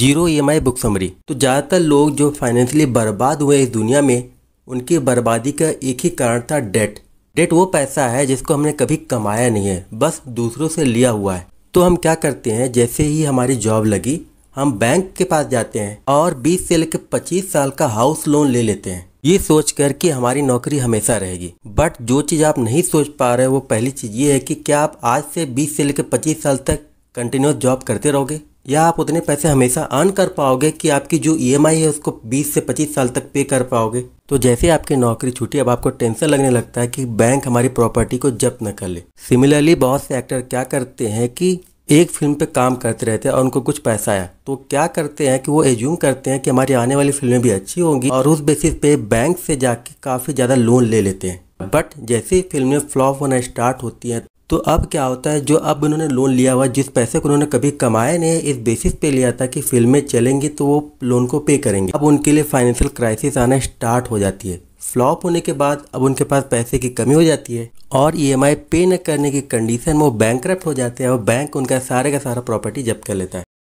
zero ई book summary तो ज़्यादातर लोग जो फाइनेंशियली बर्बाद हुए इस दुनिया में उनकी बर्बादी का एक ही कारण था डेट डेट वो पैसा है जिसको हमने कभी कमाया नहीं है बस दूसरों से लिया हुआ है तो हम क्या करते हैं जैसे ही हमारी जॉब लगी हम बैंक के पास जाते हैं और 20 से लेकर 25 साल का हाउस लोन ले लेते हैं ये सोच कर कि हमारी नौकरी हमेशा रहेगी बट जो चीज़ आप नहीं सोच पा रहे वो पहली चीज़ ये है कि क्या आप आज से 20 से लेकर 25 साल तक कंटिन्यूस जॉब करते रहोगे या आप उतने पैसे हमेशा अर्न कर पाओगे कि आपकी जो ईएमआई e है उसको 20 से 25 साल तक पे कर पाओगे तो जैसे आपकी नौकरी छूटी अब आपको टेंशन लगने लगता है कि बैंक हमारी प्रॉपर्टी को जब्त न कर ले सिमिलरली बहुत से एक्टर क्या करते हैं कि एक फिल्म पे काम करते रहते हैं और उनको कुछ पैसा आया तो क्या करते हैं कि वो एज्यूम करते हैं कि हमारी आने वाली फिल्में भी अच्छी होंगी और उस बेसिस पे बैंक से जाके काफ़ी ज़्यादा लोन ले लेते हैं बट जैसे फिल्में फ्लॉप होना स्टार्ट होती है तो अब क्या होता है जो अब उन्होंने लोन लिया हुआ जिस पैसे को उन्होंने कभी कमाए नहीं इस बेसिस पे लिया था कि फिल्में चलेंगी तो वो लोन को पे करेंगे अब उनके लिए फाइनेंशियल क्राइसिस आना स्टार्ट हो जाती है फ्लॉप होने के बाद अब उनके पास पैसे की कमी हो जाती है और ई e पे न करने की कंडीशन में वो बैंक हो जाते हैं और बैंक उनका सारे का सारा प्रॉपर्टी जब्त कर लेता है